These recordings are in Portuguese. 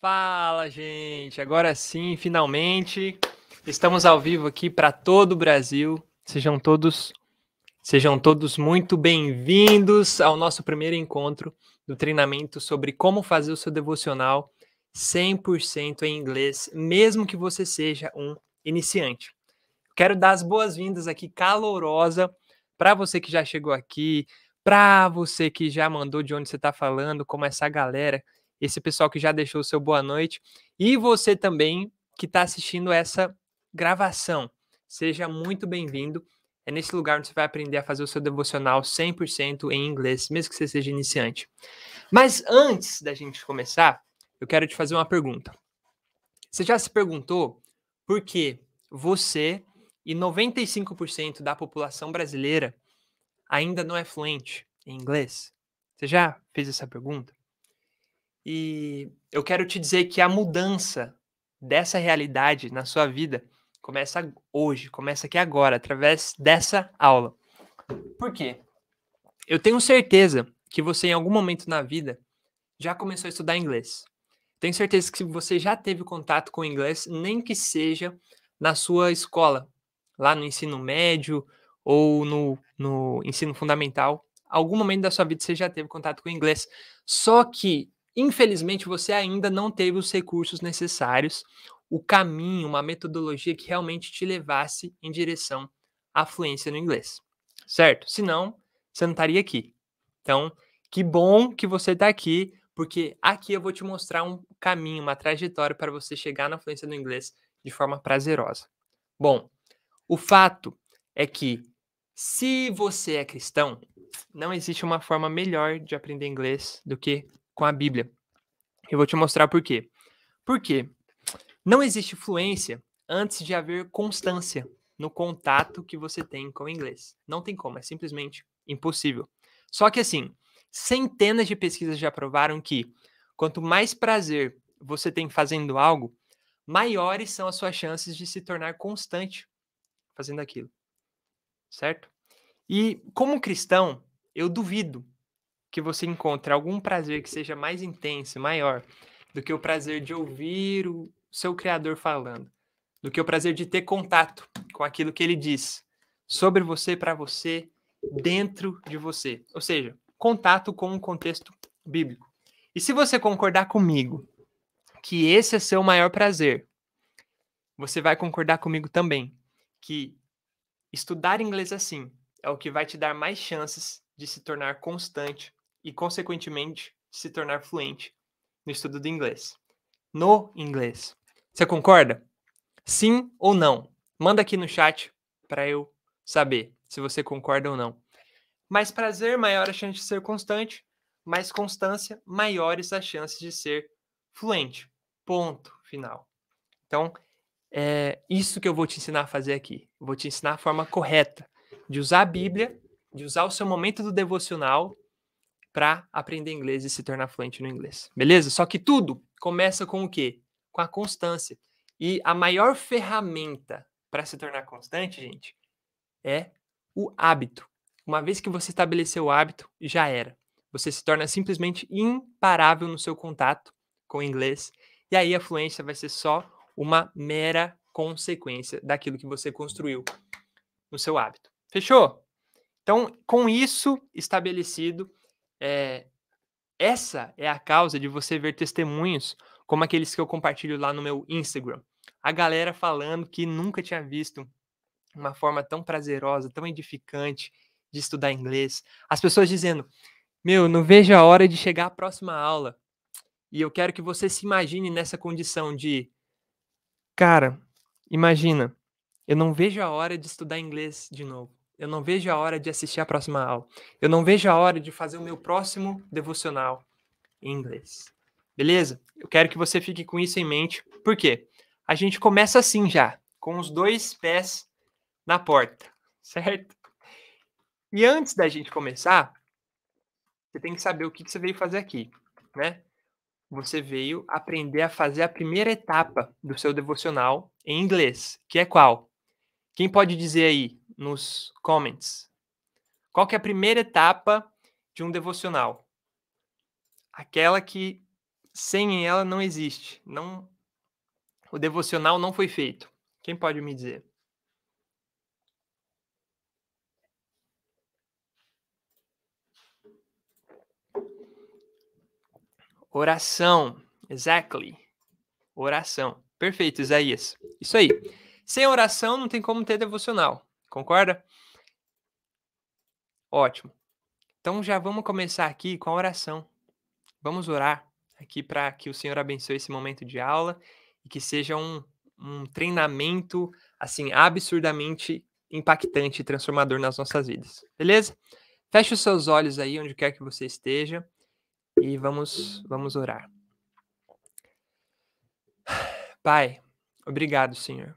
Fala, gente! Agora sim, finalmente, estamos ao vivo aqui para todo o Brasil. Sejam todos, sejam todos muito bem-vindos ao nosso primeiro encontro do treinamento sobre como fazer o seu devocional 100% em inglês, mesmo que você seja um iniciante. Quero dar as boas-vindas aqui calorosa para você que já chegou aqui, para você que já mandou de onde você está falando, como essa galera esse pessoal que já deixou o seu boa noite e você também que está assistindo essa gravação. Seja muito bem-vindo. É nesse lugar onde você vai aprender a fazer o seu devocional 100% em inglês, mesmo que você seja iniciante. Mas antes da gente começar, eu quero te fazer uma pergunta. Você já se perguntou por que você e 95% da população brasileira ainda não é fluente em inglês? Você já fez essa pergunta? E eu quero te dizer que a mudança dessa realidade na sua vida começa hoje, começa aqui agora, através dessa aula. Por quê? Eu tenho certeza que você, em algum momento na vida, já começou a estudar inglês. Tenho certeza que você já teve contato com inglês, nem que seja na sua escola, lá no ensino médio ou no, no ensino fundamental. Algum momento da sua vida você já teve contato com inglês. Só que Infelizmente, você ainda não teve os recursos necessários, o caminho, uma metodologia que realmente te levasse em direção à fluência no inglês, certo? Senão, você não estaria aqui. Então, que bom que você está aqui, porque aqui eu vou te mostrar um caminho, uma trajetória para você chegar na fluência no inglês de forma prazerosa. Bom, o fato é que se você é cristão, não existe uma forma melhor de aprender inglês do que com a Bíblia. Eu vou te mostrar por quê. Porque não existe fluência antes de haver constância no contato que você tem com o inglês. Não tem como, é simplesmente impossível. Só que assim, centenas de pesquisas já provaram que quanto mais prazer você tem fazendo algo, maiores são as suas chances de se tornar constante fazendo aquilo. Certo? E como cristão, eu duvido que você encontre algum prazer que seja mais intenso, maior, do que o prazer de ouvir o seu Criador falando, do que o prazer de ter contato com aquilo que ele diz sobre você, para você, dentro de você. Ou seja, contato com o contexto bíblico. E se você concordar comigo que esse é seu maior prazer, você vai concordar comigo também que estudar inglês assim é o que vai te dar mais chances de se tornar constante e, consequentemente, se tornar fluente no estudo do inglês. No inglês. Você concorda? Sim ou não? Manda aqui no chat para eu saber se você concorda ou não. Mais prazer, maior a chance de ser constante. Mais constância, maiores as chances de ser fluente. Ponto final. Então, é isso que eu vou te ensinar a fazer aqui. vou te ensinar a forma correta de usar a Bíblia, de usar o seu momento do devocional para aprender inglês e se tornar fluente no inglês. Beleza? Só que tudo começa com o quê? Com a constância. E a maior ferramenta para se tornar constante, gente, é o hábito. Uma vez que você estabeleceu o hábito, já era. Você se torna simplesmente imparável no seu contato com o inglês. E aí a fluência vai ser só uma mera consequência daquilo que você construiu no seu hábito. Fechou? Então, com isso estabelecido, é, essa é a causa de você ver testemunhos como aqueles que eu compartilho lá no meu Instagram. A galera falando que nunca tinha visto uma forma tão prazerosa, tão edificante de estudar inglês. As pessoas dizendo: Meu, não vejo a hora de chegar à próxima aula. E eu quero que você se imagine nessa condição de: Cara, imagina, eu não vejo a hora de estudar inglês de novo. Eu não vejo a hora de assistir a próxima aula. Eu não vejo a hora de fazer o meu próximo devocional em inglês. Beleza? Eu quero que você fique com isso em mente. Por quê? A gente começa assim já, com os dois pés na porta, certo? E antes da gente começar, você tem que saber o que, você veio fazer aqui, né? Você veio aprender a fazer a primeira etapa do seu devocional em inglês, que é qual? Quem pode dizer aí nos comments. Qual que é a primeira etapa de um devocional? Aquela que sem ela não existe, não o devocional não foi feito. Quem pode me dizer? Oração, exactly. Oração. Perfeito, Isaías. Isso aí. Sem oração não tem como ter devocional. Concorda? Ótimo. Então já vamos começar aqui com a oração. Vamos orar aqui para que o Senhor abençoe esse momento de aula e que seja um, um treinamento assim absurdamente impactante e transformador nas nossas vidas. Beleza? Feche os seus olhos aí onde quer que você esteja e vamos vamos orar. Pai, obrigado, Senhor,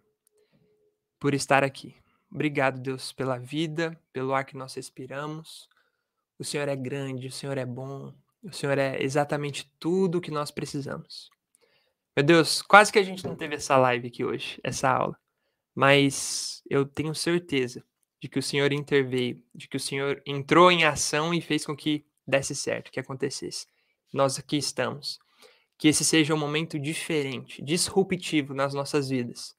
por estar aqui. Obrigado, Deus, pela vida, pelo ar que nós respiramos. O Senhor é grande, o Senhor é bom, o Senhor é exatamente tudo o que nós precisamos. Meu Deus, quase que a gente não teve essa live aqui hoje, essa aula. Mas eu tenho certeza de que o Senhor interveio, de que o Senhor entrou em ação e fez com que desse certo, que acontecesse. Nós aqui estamos. Que esse seja um momento diferente, disruptivo nas nossas vidas.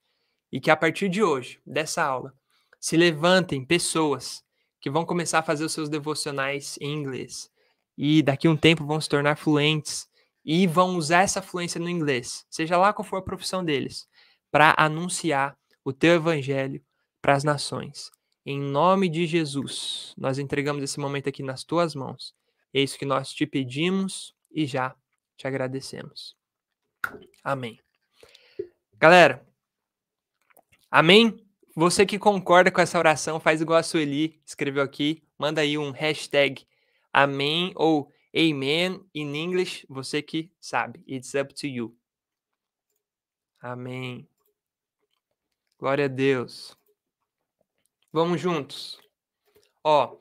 E que a partir de hoje, dessa aula, se levantem pessoas que vão começar a fazer os seus devocionais em inglês e daqui a um tempo vão se tornar fluentes e vão usar essa fluência no inglês, seja lá qual for a profissão deles, para anunciar o teu evangelho para as nações. Em nome de Jesus, nós entregamos esse momento aqui nas tuas mãos. É isso que nós te pedimos e já te agradecemos. Amém. Galera, amém? Você que concorda com essa oração, faz igual a Sueli escreveu aqui, manda aí um hashtag amém ou amen in English, você que sabe. It's up to you. Amém. Glória a Deus. Vamos juntos. Ó,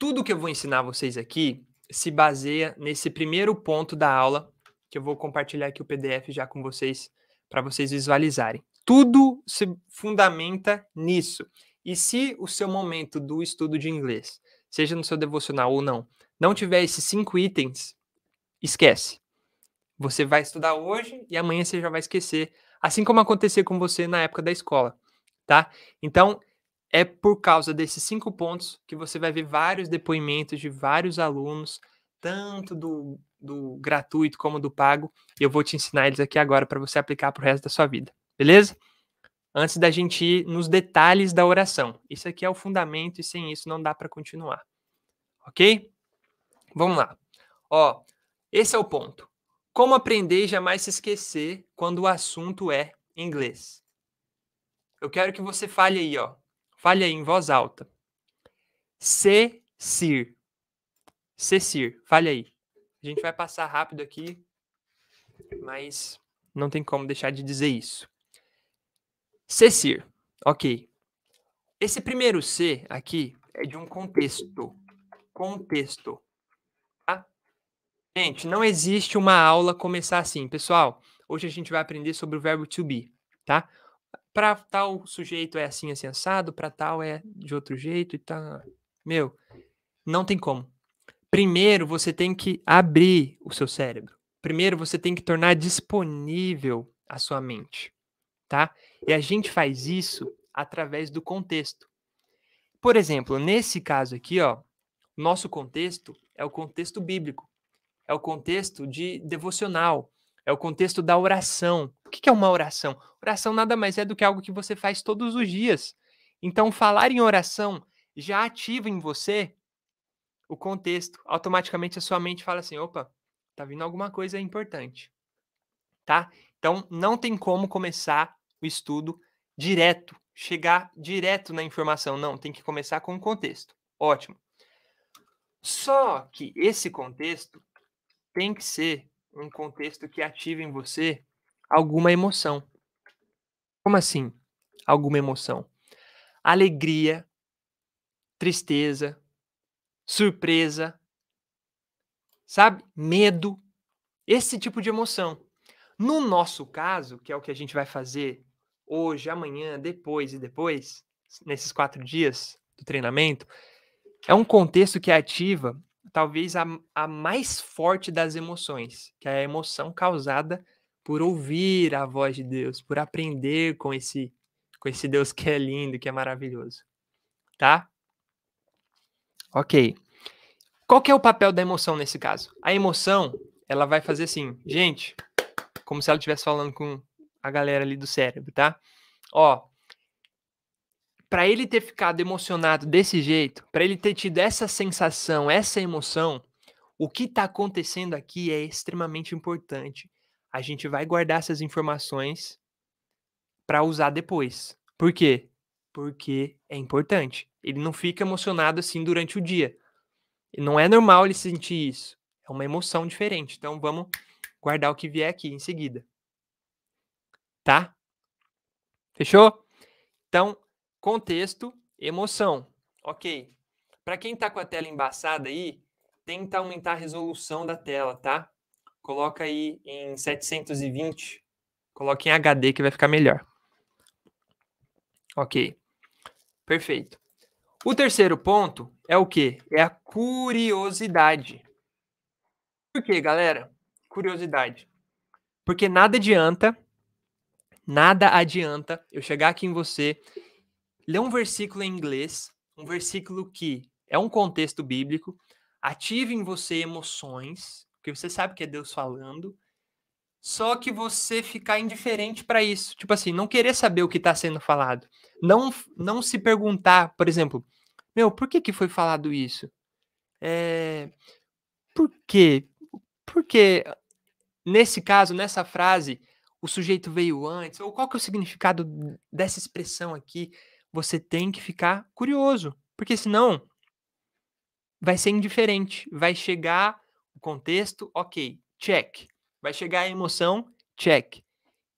tudo que eu vou ensinar vocês aqui se baseia nesse primeiro ponto da aula, que eu vou compartilhar aqui o PDF já com vocês, para vocês visualizarem. Tudo se fundamenta nisso. E se o seu momento do estudo de inglês, seja no seu devocional ou não, não tiver esses cinco itens, esquece. Você vai estudar hoje e amanhã você já vai esquecer, assim como aconteceu com você na época da escola, tá? Então, é por causa desses cinco pontos que você vai ver vários depoimentos de vários alunos, tanto do, do gratuito como do pago, e eu vou te ensinar eles aqui agora para você aplicar para o resto da sua vida. Beleza? Antes da gente ir nos detalhes da oração. Isso aqui é o fundamento e sem isso não dá para continuar. OK? Vamos lá. Ó, esse é o ponto. Como aprender e jamais se esquecer quando o assunto é inglês? Eu quero que você fale aí, ó. Fale aí em voz alta. Cecir. Cecir, fale aí. A gente vai passar rápido aqui, mas não tem como deixar de dizer isso. Cecir. Ok. Esse primeiro C aqui é de um contexto. Contexto. Tá? Gente, não existe uma aula começar assim. Pessoal, hoje a gente vai aprender sobre o verbo to be, tá? Para tal sujeito é assim, assim, assado, para tal é de outro jeito e tal. Tá... Meu, não tem como. Primeiro você tem que abrir o seu cérebro. Primeiro você tem que tornar disponível a sua mente, tá? E a gente faz isso através do contexto. Por exemplo, nesse caso aqui, ó, nosso contexto é o contexto bíblico, é o contexto de devocional, é o contexto da oração. O que é uma oração? Oração nada mais é do que algo que você faz todos os dias. Então, falar em oração já ativa em você o contexto. Automaticamente a sua mente fala assim: opa, tá vindo alguma coisa importante. Tá? Então, não tem como começar o estudo direto, chegar direto na informação. Não, tem que começar com o contexto. Ótimo. Só que esse contexto tem que ser um contexto que ative em você alguma emoção. Como assim? Alguma emoção? Alegria, tristeza, surpresa, sabe? Medo, esse tipo de emoção. No nosso caso, que é o que a gente vai fazer hoje, amanhã, depois e depois, nesses quatro dias do treinamento, é um contexto que ativa talvez a, a mais forte das emoções, que é a emoção causada por ouvir a voz de Deus, por aprender com esse com esse Deus que é lindo, que é maravilhoso. Tá? OK. Qual que é o papel da emoção nesse caso? A emoção, ela vai fazer assim, gente, como se ela estivesse falando com a galera ali do cérebro, tá? Ó, para ele ter ficado emocionado desse jeito, para ele ter tido essa sensação, essa emoção, o que está acontecendo aqui é extremamente importante. A gente vai guardar essas informações para usar depois. Por quê? Porque é importante. Ele não fica emocionado assim durante o dia. Não é normal ele sentir isso. É uma emoção diferente. Então vamos guardar o que vier aqui em seguida tá? Fechou? Então, contexto, emoção. Ok. Para quem está com a tela embaçada aí, tenta aumentar a resolução da tela, tá? Coloca aí em 720, coloca em HD que vai ficar melhor. Ok. Perfeito. O terceiro ponto é o quê? É a curiosidade. Por quê, galera? Curiosidade. Porque nada adianta Nada adianta eu chegar aqui em você, ler um versículo em inglês, um versículo que é um contexto bíblico, ative em você emoções, porque você sabe que é Deus falando, só que você ficar indiferente para isso. Tipo assim, não querer saber o que está sendo falado. Não, não se perguntar, por exemplo, meu, por que, que foi falado isso? É... Por quê? Porque nesse caso, nessa frase, o sujeito veio antes, ou qual que é o significado dessa expressão aqui, você tem que ficar curioso, porque senão vai ser indiferente, vai chegar o contexto, OK, check. Vai chegar a emoção, check.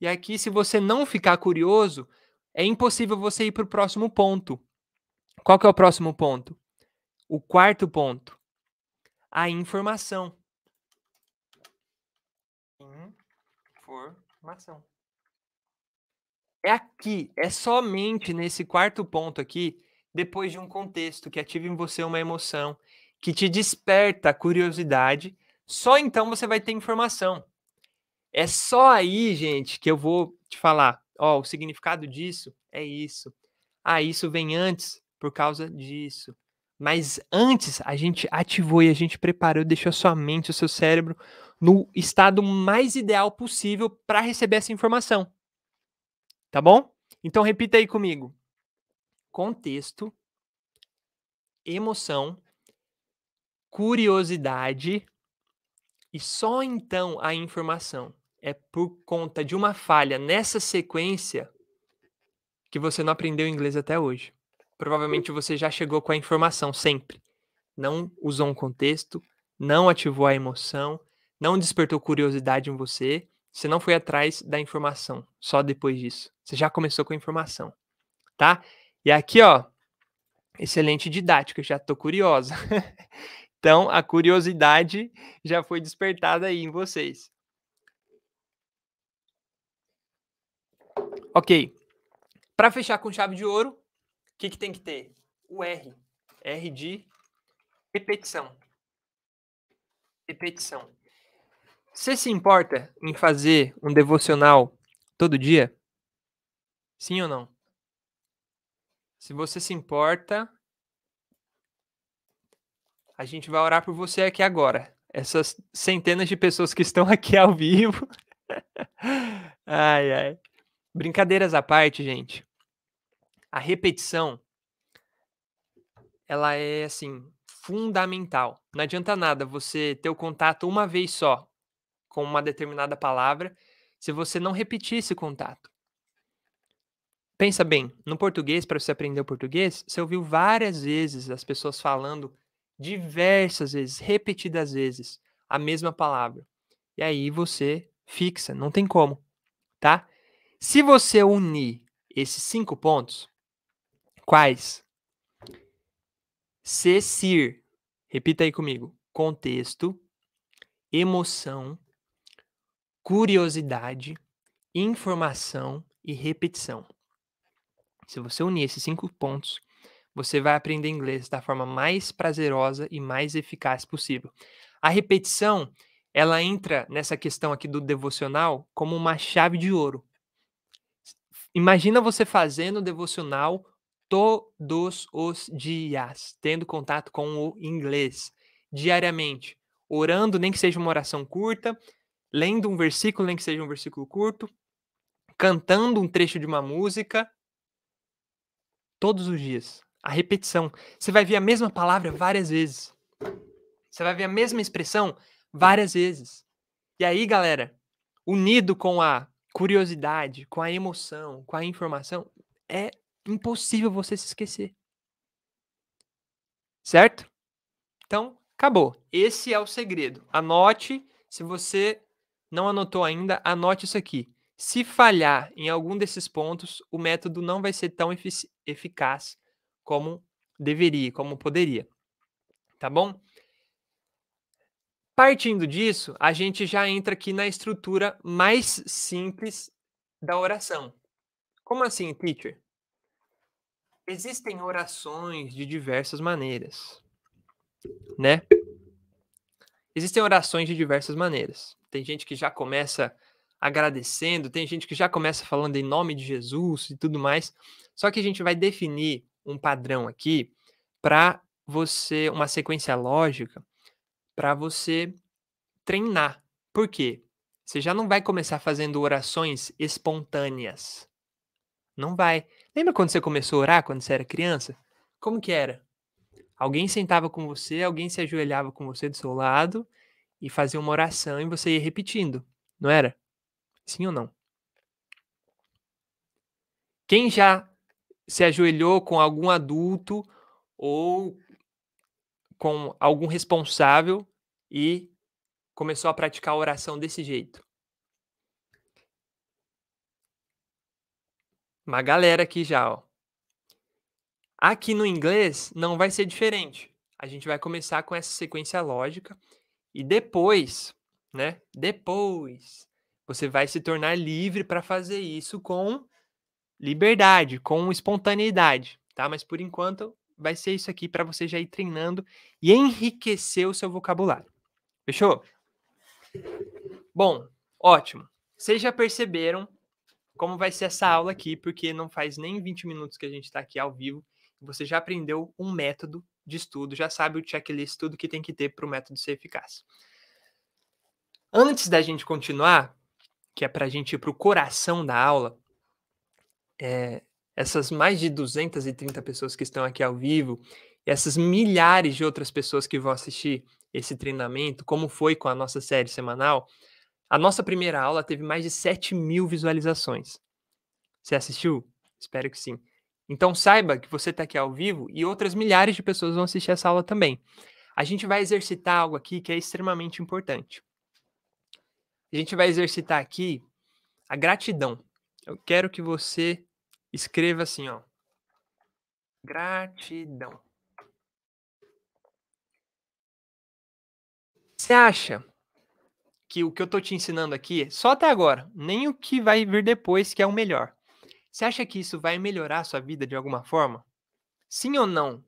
E aqui se você não ficar curioso, é impossível você ir para o próximo ponto. Qual que é o próximo ponto? O quarto ponto, a informação. Informação informação. É aqui, é somente nesse quarto ponto aqui, depois de um contexto que ative em você uma emoção, que te desperta a curiosidade, só então você vai ter informação. É só aí, gente, que eu vou te falar. Ó, oh, o significado disso é isso. Ah, isso vem antes por causa disso. Mas antes a gente ativou e a gente preparou, deixou a sua mente, o seu cérebro no estado mais ideal possível para receber essa informação. Tá bom? Então repita aí comigo. Contexto, emoção, curiosidade e só então a informação. É por conta de uma falha nessa sequência que você não aprendeu inglês até hoje provavelmente você já chegou com a informação sempre. Não usou um contexto, não ativou a emoção, não despertou curiosidade em você, você não foi atrás da informação, só depois disso. Você já começou com a informação, tá? E aqui, ó, excelente didática, já tô curiosa. então, a curiosidade já foi despertada aí em vocês. Ok. Para fechar com chave de ouro, que, que tem que ter? O R. R de repetição. Repetição. Você se importa em fazer um devocional todo dia? Sim ou não? Se você se importa, a gente vai orar por você aqui agora. Essas centenas de pessoas que estão aqui ao vivo. ai, ai. Brincadeiras à parte, gente a repetição ela é assim fundamental. Não adianta nada você ter o contato uma vez só com uma determinada palavra se você não repetir esse contato. Pensa bem, no português, para você aprender o português, você ouviu várias vezes as pessoas falando diversas vezes, repetidas vezes, a mesma palavra. E aí você fixa, não tem como, tá? Se você unir esses cinco pontos, Quais? cecir Repita aí comigo. Contexto, emoção, curiosidade, informação e repetição. Se você unir esses cinco pontos, você vai aprender inglês da forma mais prazerosa e mais eficaz possível. A repetição, ela entra nessa questão aqui do devocional como uma chave de ouro. Imagina você fazendo o devocional todos os dias, tendo contato com o inglês, diariamente, orando, nem que seja uma oração curta, lendo um versículo, nem que seja um versículo curto, cantando um trecho de uma música, todos os dias. A repetição. Você vai ver a mesma palavra várias vezes. Você vai ver a mesma expressão várias vezes. E aí, galera, unido com a curiosidade, com a emoção, com a informação, é impossível você se esquecer. Certo? Então, acabou. Esse é o segredo. Anote, se você não anotou ainda, anote isso aqui. Se falhar em algum desses pontos, o método não vai ser tão efic eficaz como deveria, como poderia. Tá bom? Partindo disso, a gente já entra aqui na estrutura mais simples da oração. Como assim, teacher? Existem orações de diversas maneiras, né? Existem orações de diversas maneiras. Tem gente que já começa agradecendo, tem gente que já começa falando em nome de Jesus e tudo mais. Só que a gente vai definir um padrão aqui para você, uma sequência lógica, para você treinar. Por quê? Você já não vai começar fazendo orações espontâneas. Não vai. Lembra quando você começou a orar quando você era criança? Como que era? Alguém sentava com você, alguém se ajoelhava com você do seu lado e fazia uma oração e você ia repetindo, não era? Sim ou não? Quem já se ajoelhou com algum adulto ou com algum responsável e começou a praticar a oração desse jeito? Uma galera aqui já, ó. Aqui no inglês não vai ser diferente. A gente vai começar com essa sequência lógica e depois, né? Depois você vai se tornar livre para fazer isso com liberdade, com espontaneidade, tá? Mas por enquanto vai ser isso aqui para você já ir treinando e enriquecer o seu vocabulário. Fechou? Bom, ótimo. Vocês já perceberam como vai ser essa aula aqui, porque não faz nem 20 minutos que a gente está aqui ao vivo. Você já aprendeu um método de estudo, já sabe o checklist, tudo que tem que ter para o método ser eficaz. Antes da gente continuar, que é para a gente ir para o coração da aula, é, essas mais de 230 pessoas que estão aqui ao vivo, essas milhares de outras pessoas que vão assistir esse treinamento, como foi com a nossa série semanal, a nossa primeira aula teve mais de 7 mil visualizações. Você assistiu? Espero que sim. Então saiba que você está aqui ao vivo e outras milhares de pessoas vão assistir essa aula também. A gente vai exercitar algo aqui que é extremamente importante. A gente vai exercitar aqui a gratidão. Eu quero que você escreva assim, ó. Gratidão. Você acha que o que eu tô te ensinando aqui, só até agora, nem o que vai vir depois que é o melhor. Você acha que isso vai melhorar a sua vida de alguma forma? Sim ou não?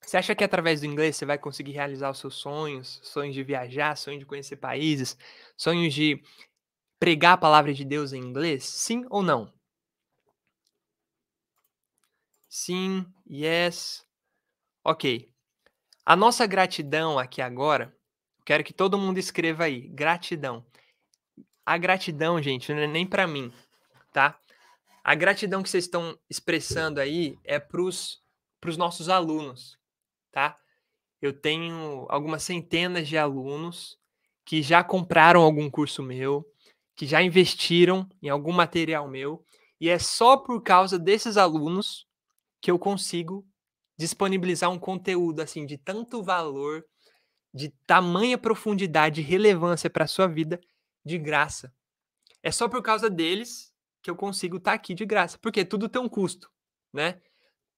Você acha que através do inglês você vai conseguir realizar os seus sonhos, sonhos de viajar, sonhos de conhecer países, sonhos de pregar a palavra de Deus em inglês? Sim ou não? Sim, yes. Ok. A nossa gratidão aqui agora, quero que todo mundo escreva aí, gratidão. A gratidão, gente, não é nem para mim, tá? A gratidão que vocês estão expressando aí é para os nossos alunos, tá? Eu tenho algumas centenas de alunos que já compraram algum curso meu, que já investiram em algum material meu, e é só por causa desses alunos que eu consigo disponibilizar um conteúdo assim de tanto valor, de tamanha profundidade e relevância para a sua vida de graça. É só por causa deles que eu consigo estar tá aqui de graça, porque tudo tem um custo, né?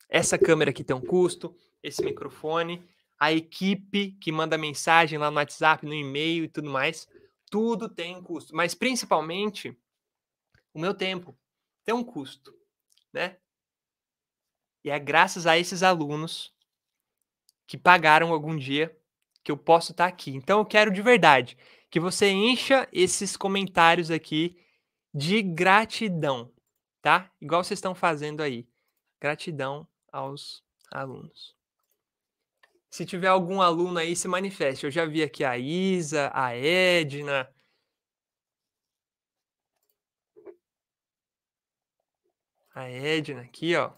Essa câmera aqui tem um custo, esse microfone, a equipe que manda mensagem lá no WhatsApp, no e-mail e tudo mais, tudo tem um custo, mas principalmente o meu tempo tem um custo, né? E é graças a esses alunos que pagaram algum dia que eu posso estar tá aqui. Então eu quero de verdade que você encha esses comentários aqui de gratidão, tá? Igual vocês estão fazendo aí. Gratidão aos alunos. Se tiver algum aluno aí, se manifeste. Eu já vi aqui a Isa, a Edna. A Edna aqui, ó.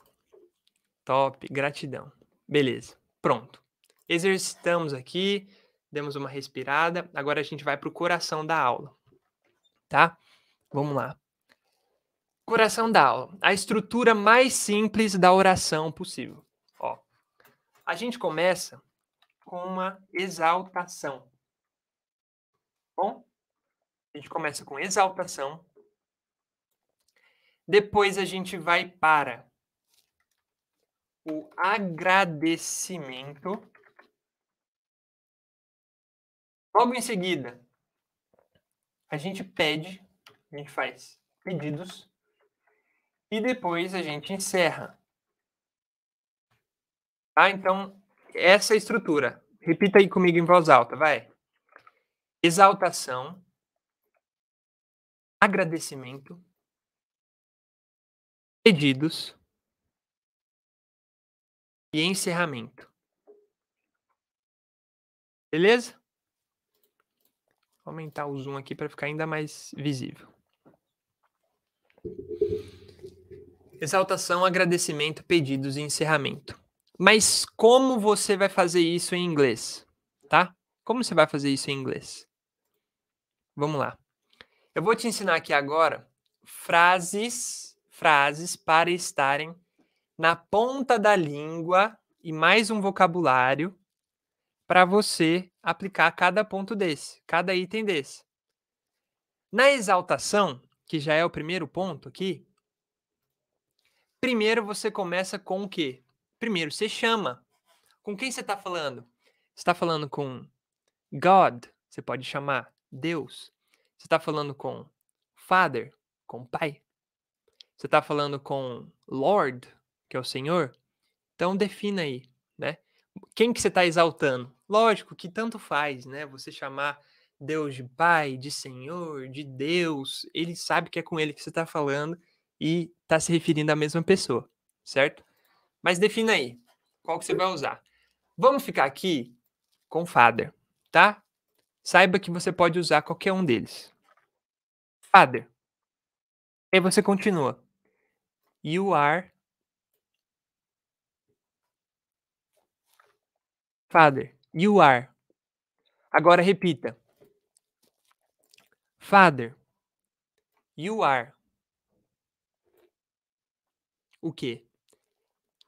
Top, gratidão. Beleza, pronto. Exercitamos aqui, demos uma respirada. Agora a gente vai para o coração da aula, tá? Vamos lá. Coração da aula, a estrutura mais simples da oração possível. Ó, a gente começa com uma exaltação. Bom, a gente começa com exaltação. Depois a gente vai para o agradecimento. Logo em seguida, a gente pede, a gente faz pedidos e depois a gente encerra. Tá? Então, essa é a estrutura. Repita aí comigo em voz alta, vai. Exaltação, agradecimento, pedidos e encerramento. Beleza? Vou aumentar o zoom aqui para ficar ainda mais visível. Exaltação, agradecimento, pedidos e encerramento. Mas como você vai fazer isso em inglês? Tá? Como você vai fazer isso em inglês? Vamos lá. Eu vou te ensinar aqui agora frases, frases para estarem na ponta da língua e mais um vocabulário para você aplicar cada ponto desse, cada item desse. Na exaltação, que já é o primeiro ponto aqui, primeiro você começa com o quê? Primeiro você chama. Com quem você está falando? Você está falando com God, você pode chamar Deus. Você está falando com Father, com Pai. Você está falando com Lord, que é o Senhor, então defina aí, né? Quem que você está exaltando? Lógico que tanto faz, né? Você chamar Deus de Pai, de Senhor, de Deus, ele sabe que é com ele que você está falando e está se referindo à mesma pessoa, certo? Mas defina aí, qual que você vai usar? Vamos ficar aqui com Father, tá? Saiba que você pode usar qualquer um deles. Father. E aí você continua. You are Father, you are. Agora repita. Father, you are. O que?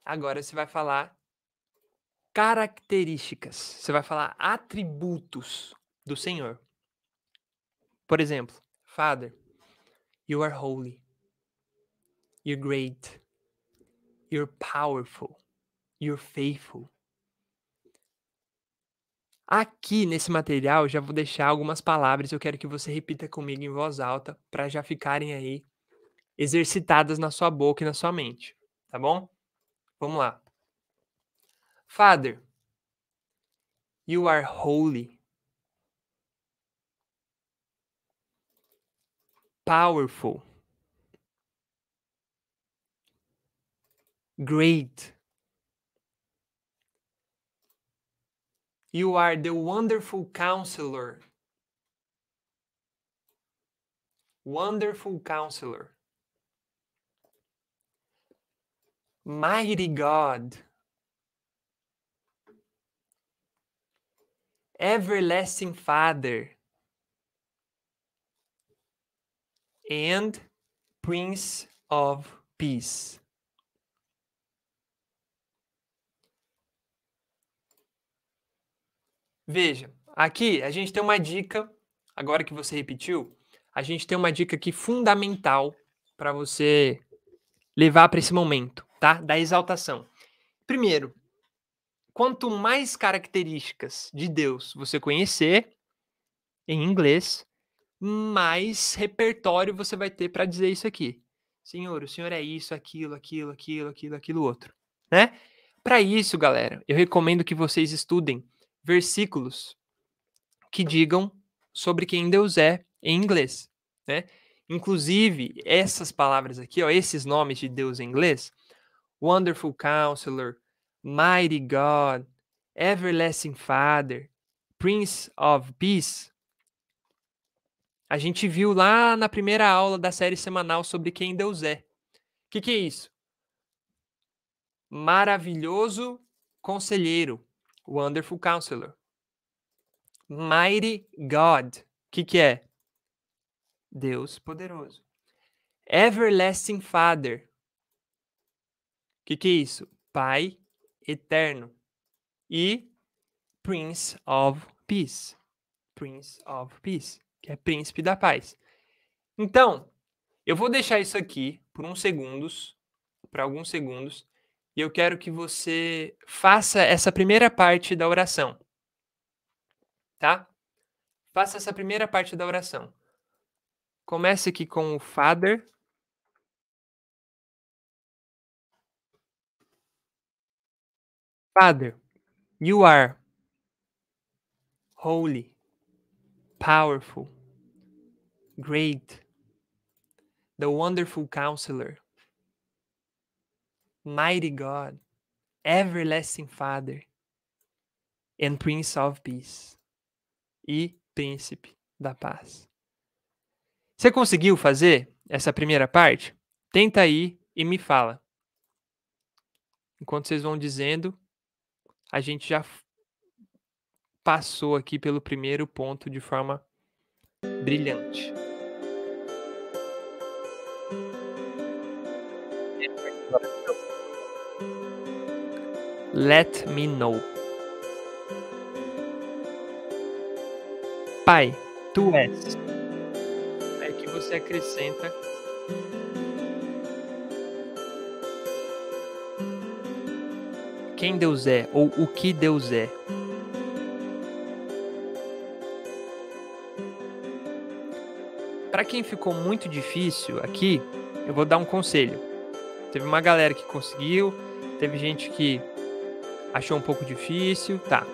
Agora você vai falar características. Você vai falar atributos do Senhor. Por exemplo, Father, you are holy. You're great. You're powerful. You're faithful. Aqui nesse material já vou deixar algumas palavras, eu quero que você repita comigo em voz alta para já ficarem aí exercitadas na sua boca e na sua mente, tá bom? Vamos lá. Father, you are holy, powerful, great. You are the wonderful counselor. Wonderful counselor. Mighty God. Everlasting Father. And Prince of Peace. Veja, aqui a gente tem uma dica, agora que você repetiu, a gente tem uma dica aqui fundamental para você levar para esse momento, tá? Da exaltação. Primeiro, quanto mais características de Deus você conhecer em inglês, mais repertório você vai ter para dizer isso aqui. Senhor, o senhor é isso, aquilo, aquilo, aquilo, aquilo, aquilo outro, né? Para isso, galera, eu recomendo que vocês estudem versículos que digam sobre quem Deus é em inglês, né? Inclusive, essas palavras aqui, ó, esses nomes de Deus em inglês, Wonderful Counselor, Mighty God, Everlasting Father, Prince of Peace. A gente viu lá na primeira aula da série semanal sobre quem Deus é. O que, que é isso? Maravilhoso Conselheiro, Wonderful Counselor. Mighty God. O que, que é? Deus poderoso. Everlasting Father. O que, que é isso? Pai eterno. E Prince of Peace. Prince of Peace, que é príncipe da paz. Então, eu vou deixar isso aqui por uns segundos, para alguns segundos, e eu quero que você faça essa primeira parte da oração. Tá? Faça essa primeira parte da oração. Comece aqui com o Father. Father, you are holy, powerful, great, the wonderful counselor. Mighty God, Everlasting Father, and Prince of Peace. E Príncipe da Paz. Você conseguiu fazer essa primeira parte? Tenta aí e me fala. Enquanto vocês vão dizendo, a gente já passou aqui pelo primeiro ponto de forma brilhante. É, Let Me Know. Pai, tu és. Aí é que você acrescenta. Quem Deus é ou o que Deus é. Para quem ficou muito difícil aqui, eu vou dar um conselho. Teve uma galera que conseguiu, teve gente que Achou um pouco difícil? Tá.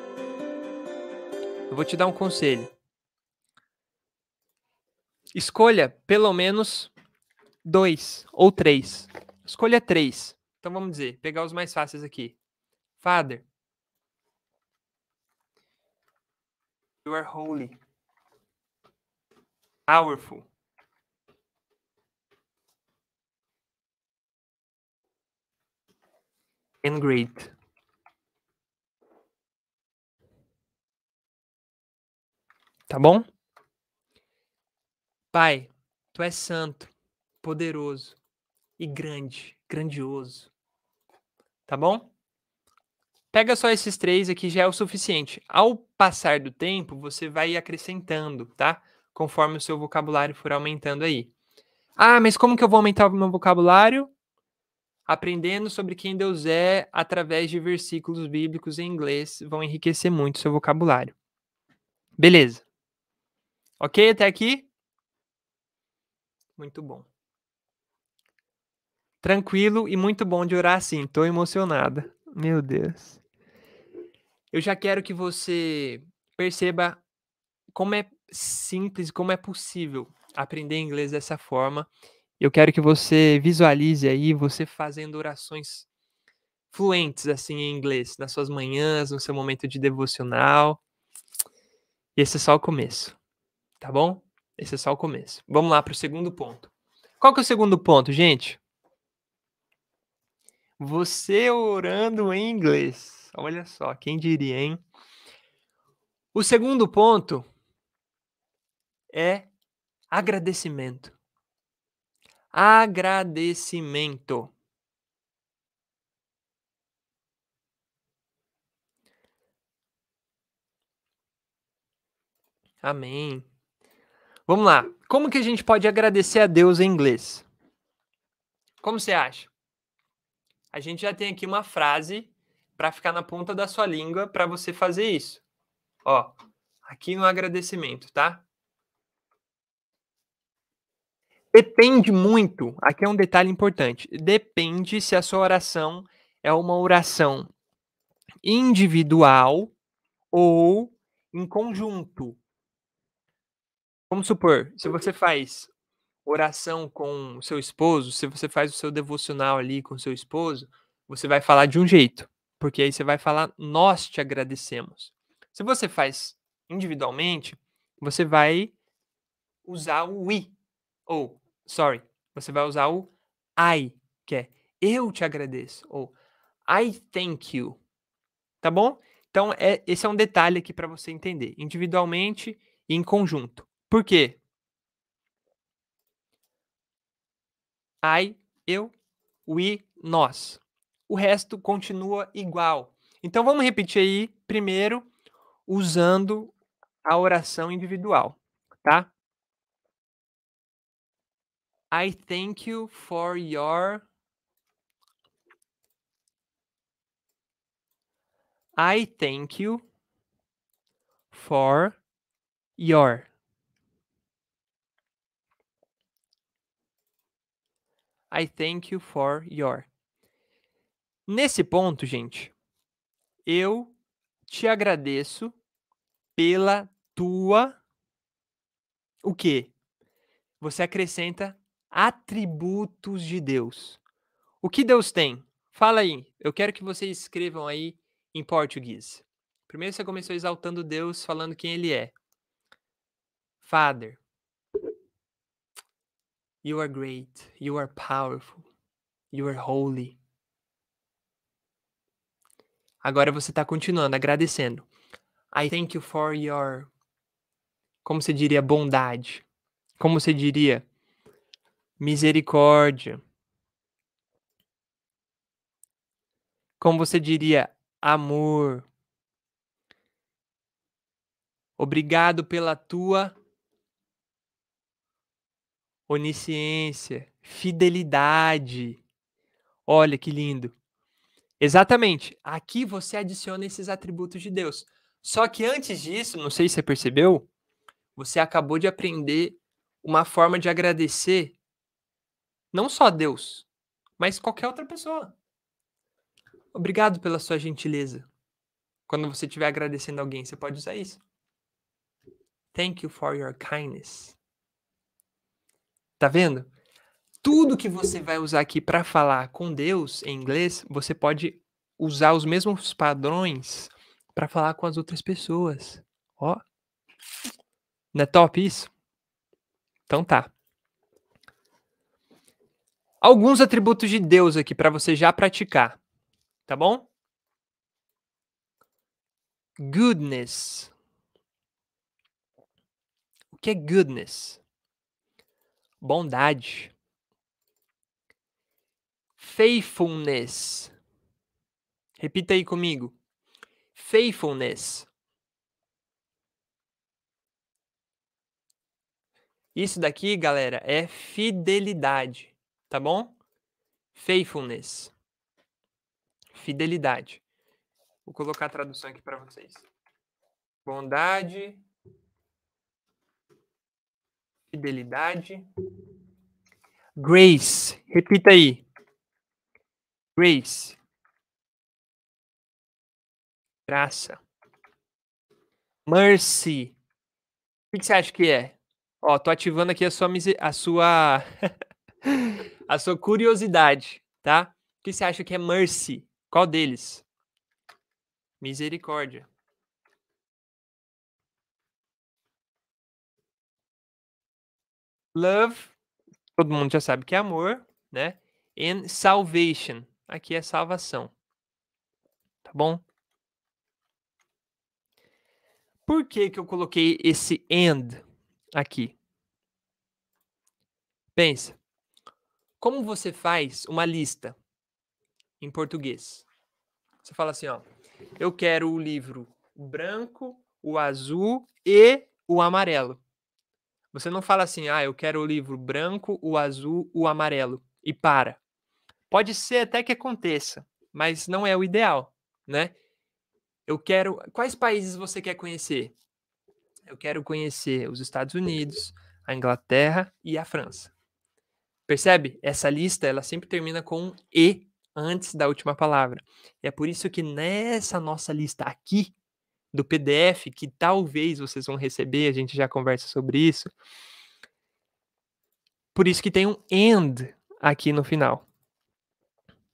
Eu vou te dar um conselho. Escolha pelo menos dois ou três. Escolha três. Então vamos dizer, pegar os mais fáceis aqui. Father, you are holy, powerful. And great. tá bom? Pai, tu és santo, poderoso e grande, grandioso. Tá bom? Pega só esses três aqui, já é o suficiente. Ao passar do tempo, você vai acrescentando, tá? Conforme o seu vocabulário for aumentando aí. Ah, mas como que eu vou aumentar o meu vocabulário? Aprendendo sobre quem Deus é através de versículos bíblicos em inglês vão enriquecer muito o seu vocabulário. Beleza. Ok até aqui? Muito bom. Tranquilo e muito bom de orar assim. Estou emocionada. Meu Deus. Eu já quero que você perceba como é simples, como é possível aprender inglês dessa forma. Eu quero que você visualize aí você fazendo orações fluentes assim em inglês nas suas manhãs, no seu momento de devocional. E esse é só o começo tá bom? Esse é só o começo. Vamos lá para o segundo ponto. Qual que é o segundo ponto, gente? Você orando em inglês. Olha só, quem diria, hein? O segundo ponto é agradecimento. Agradecimento. Amém. Vamos lá. Como que a gente pode agradecer a Deus em inglês? Como você acha? A gente já tem aqui uma frase para ficar na ponta da sua língua para você fazer isso. Ó, aqui no agradecimento, tá? Depende muito, aqui é um detalhe importante. Depende se a sua oração é uma oração individual ou em conjunto. Vamos supor, se uhum. você faz oração com o seu esposo, se você faz o seu devocional ali com o seu esposo, você vai falar de um jeito, porque aí você vai falar nós te agradecemos. Se você faz individualmente, você vai usar o we ou sorry, você vai usar o I, que é eu te agradeço ou I thank you. Tá bom? Então, é, esse é um detalhe aqui para você entender, individualmente e em conjunto. Por quê? I, eu, we, nós. O resto continua igual. Então vamos repetir aí primeiro usando a oração individual, tá? I thank you for your I thank you for your I thank you for your. Nesse ponto, gente, eu te agradeço pela tua o quê? Você acrescenta atributos de Deus. O que Deus tem? Fala aí. Eu quero que vocês escrevam aí em português. Primeiro você começou exaltando Deus, falando quem ele é. Father, You are great. You are powerful. You are holy. Agora você está continuando, agradecendo. I thank you for your. Como você diria, bondade. Como você diria, misericórdia. Como você diria, amor. Obrigado pela tua onisciência, fidelidade. Olha que lindo. Exatamente. Aqui você adiciona esses atributos de Deus. Só que antes disso, não sei se você percebeu, você acabou de aprender uma forma de agradecer não só a Deus, mas qualquer outra pessoa. Obrigado pela sua gentileza. Quando você estiver agradecendo alguém, você pode usar isso. Thank you for your kindness. Tá vendo? Tudo que você vai usar aqui para falar com Deus em inglês, você pode usar os mesmos padrões para falar com as outras pessoas. Ó. Não é top isso? Então tá. Alguns atributos de Deus aqui para você já praticar. Tá bom? Goodness. O que é goodness? bondade. Faithfulness. Repita aí comigo. Faithfulness. Isso daqui, galera, é fidelidade, tá bom? Faithfulness. Fidelidade. Vou colocar a tradução aqui para vocês. Bondade, fidelidade. Grace, repita aí. Grace. Graça. Mercy. O que você acha que é? Ó, tô ativando aqui a sua a sua a sua curiosidade, tá? O que você acha que é mercy? Qual deles? Misericórdia. Love, todo mundo já sabe que é amor, né? And salvation, aqui é salvação. Tá bom? Por que, que eu coloquei esse and aqui? Pensa. Como você faz uma lista em português? Você fala assim, ó. Eu quero o livro branco, o azul e o amarelo. Você não fala assim, ah, eu quero o livro branco, o azul, o amarelo e para. Pode ser até que aconteça, mas não é o ideal, né? Eu quero. Quais países você quer conhecer? Eu quero conhecer os Estados Unidos, a Inglaterra e a França. Percebe? Essa lista ela sempre termina com um e antes da última palavra. E é por isso que nessa nossa lista aqui do PDF que talvez vocês vão receber, a gente já conversa sobre isso. Por isso que tem um end aqui no final.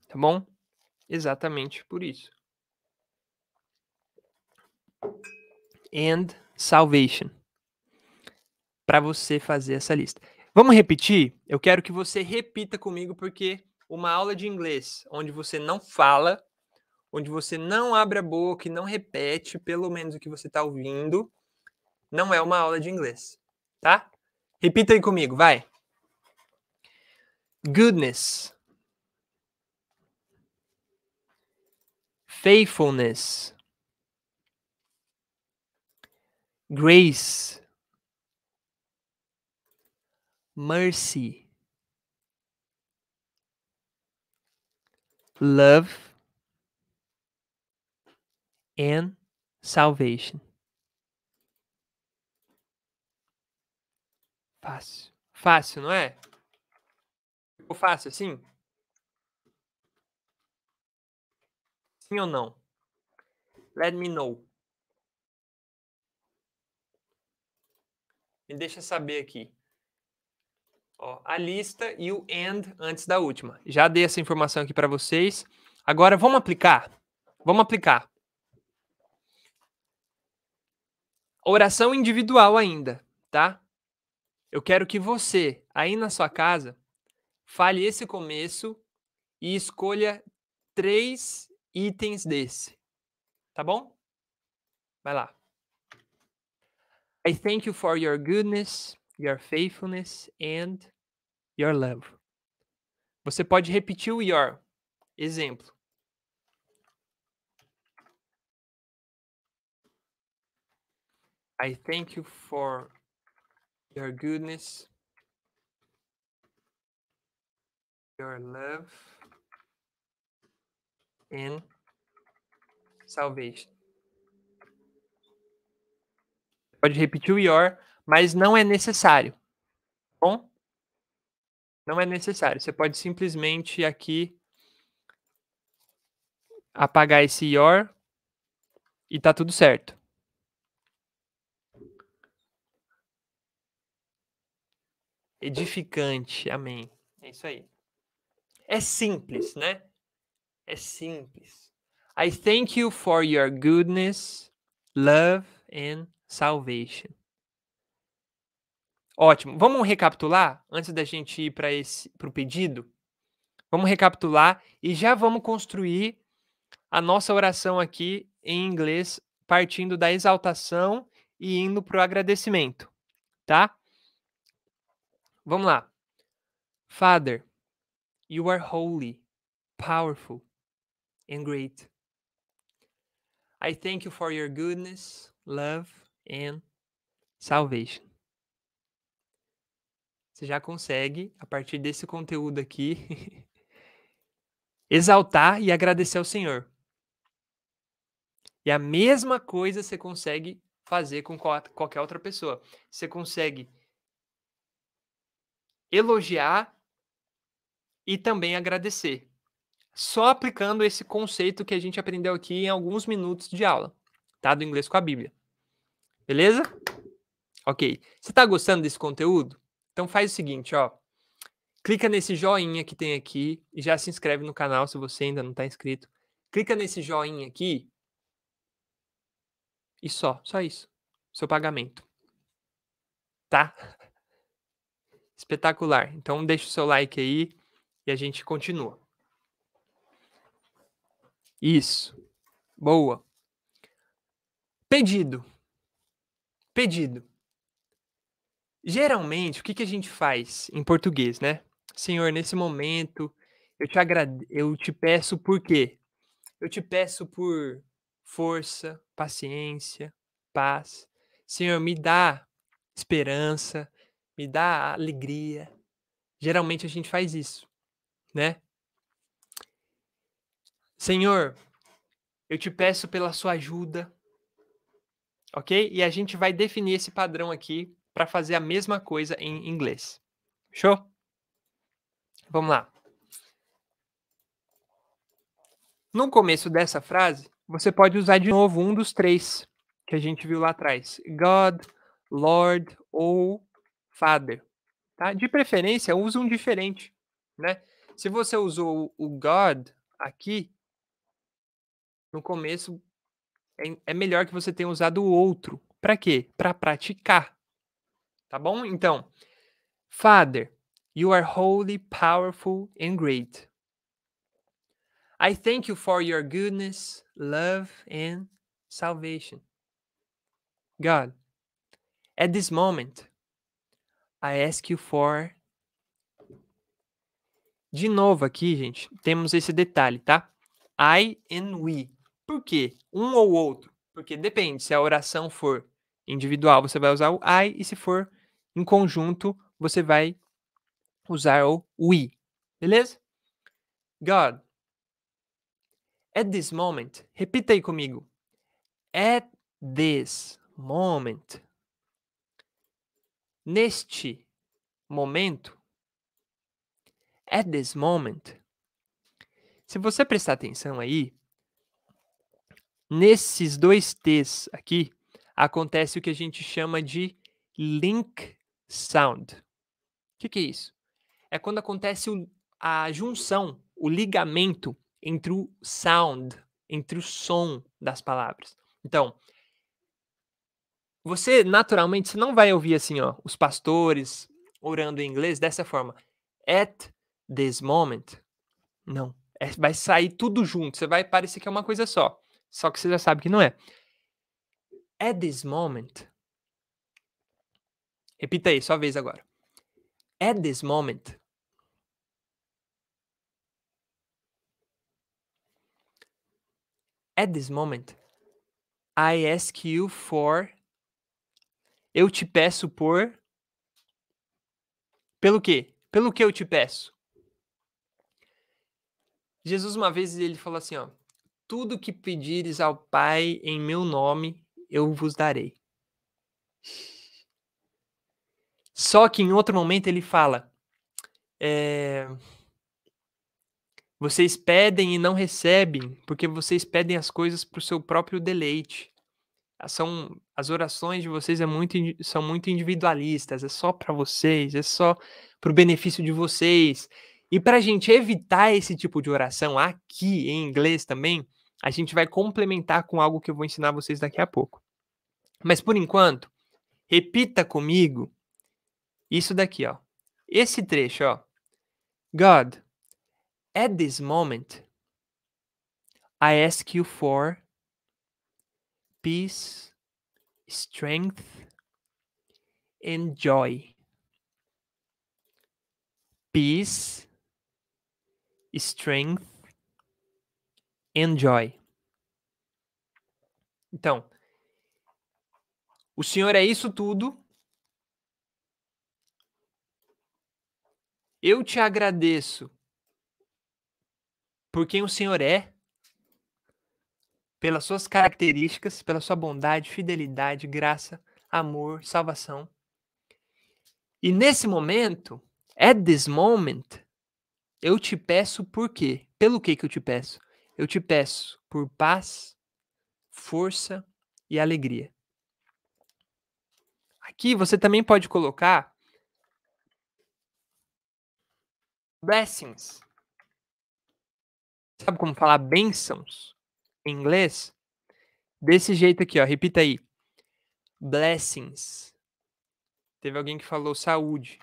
Tá bom? Exatamente por isso. And salvation. Para você fazer essa lista. Vamos repetir? Eu quero que você repita comigo, porque uma aula de inglês onde você não fala onde você não abre a boca e não repete pelo menos o que você está ouvindo, não é uma aula de inglês, tá? Repita aí comigo, vai. Goodness. Faithfulness. Grace. Mercy. Love and salvation. Fácil. Fácil, não é? Ficou fácil assim? Sim ou não? Let me know. Me deixa saber aqui. Ó, a lista e o and antes da última. Já dei essa informação aqui para vocês. Agora vamos aplicar. Vamos aplicar. Oração individual ainda, tá? Eu quero que você, aí na sua casa, fale esse começo e escolha três itens desse. Tá bom? Vai lá. I thank you for your goodness, your faithfulness and your love. Você pode repetir o your. Exemplo. I thank you for your goodness, your love, and salvation. Pode repetir o your, mas não é necessário. Bom? Não é necessário. Você pode simplesmente aqui apagar esse your e tá tudo certo. edificante. Amém. É isso aí. É simples, né? É simples. I thank you for your goodness, love and salvation. Ótimo. Vamos recapitular antes da gente ir para esse para o pedido. Vamos recapitular e já vamos construir a nossa oração aqui em inglês partindo da exaltação e indo para o agradecimento, tá? Vamos lá. Father, you are holy, powerful, and great. I thank you for your goodness, love, and salvation. Você já consegue, a partir desse conteúdo aqui, exaltar e agradecer ao Senhor. E a mesma coisa você consegue fazer com qualquer outra pessoa. Você consegue elogiar e também agradecer. Só aplicando esse conceito que a gente aprendeu aqui em alguns minutos de aula, tá? Do inglês com a Bíblia. Beleza? Ok. Você está gostando desse conteúdo? Então faz o seguinte, ó. Clica nesse joinha que tem aqui e já se inscreve no canal se você ainda não está inscrito. Clica nesse joinha aqui e só, só isso. Seu pagamento. Tá? Espetacular. Então deixa o seu like aí e a gente continua. Isso. Boa. Pedido. Pedido. Geralmente, o que, que a gente faz em português, né? Senhor, nesse momento, eu te, agrade... eu te peço por quê? Eu te peço por força, paciência, paz. Senhor, me dá esperança me dá alegria. Geralmente a gente faz isso, né? Senhor, eu te peço pela sua ajuda, ok? E a gente vai definir esse padrão aqui para fazer a mesma coisa em inglês. Show? Vamos lá. No começo dessa frase, você pode usar de novo um dos três que a gente viu lá atrás: God, Lord ou father, tá? De preferência, usa um diferente, né? Se você usou o God aqui, no começo, é, é, melhor que você tenha usado o outro. Para quê? Para praticar. Tá bom? Então, Father, you are holy, powerful and great. I thank you for your goodness, love and salvation. God, at this moment, I ask you for. De novo aqui, gente, temos esse detalhe, tá? I and we. Por quê? Um ou outro. Porque depende, se a oração for individual, você vai usar o I, e se for em conjunto, você vai usar o we. Beleza? God. At this moment, repita aí comigo. At this moment neste momento, at this moment, se você prestar atenção aí, nesses dois T's aqui, acontece o que a gente chama de link sound. O que, que é isso? É quando acontece o, a junção, o ligamento entre o sound, entre o som das palavras. Então, você naturalmente você não vai ouvir assim, ó, os pastores orando em inglês dessa forma. At this moment. Não. É, vai sair tudo junto. Você vai parecer que é uma coisa só. Só que você já sabe que não é. At this moment. Repita aí, sua vez agora. At this moment. At this moment, I ask you for eu te peço por. Pelo quê? Pelo que eu te peço? Jesus, uma vez, ele falou assim: ó, tudo que pedires ao Pai em meu nome, eu vos darei. Só que em outro momento ele fala: é, vocês pedem e não recebem, porque vocês pedem as coisas para o seu próprio deleite são as orações de vocês é muito, são muito individualistas, é só para vocês, é só para o benefício de vocês. E para a gente evitar esse tipo de oração aqui em inglês também, a gente vai complementar com algo que eu vou ensinar vocês daqui a pouco. Mas por enquanto, repita comigo isso daqui, ó. Esse trecho, ó. God, at this moment, I ask you for peace, strength and joy. Peace, strength and joy. Então, o Senhor é isso tudo. Eu te agradeço por quem o Senhor é pelas suas características, pela sua bondade, fidelidade, graça, amor, salvação. E nesse momento, at this moment, eu te peço por quê? Pelo que que eu te peço? Eu te peço por paz, força e alegria. Aqui você também pode colocar blessings. Sabe como falar bênçãos? em inglês desse jeito aqui, ó. Repita aí. Blessings. Teve alguém que falou saúde.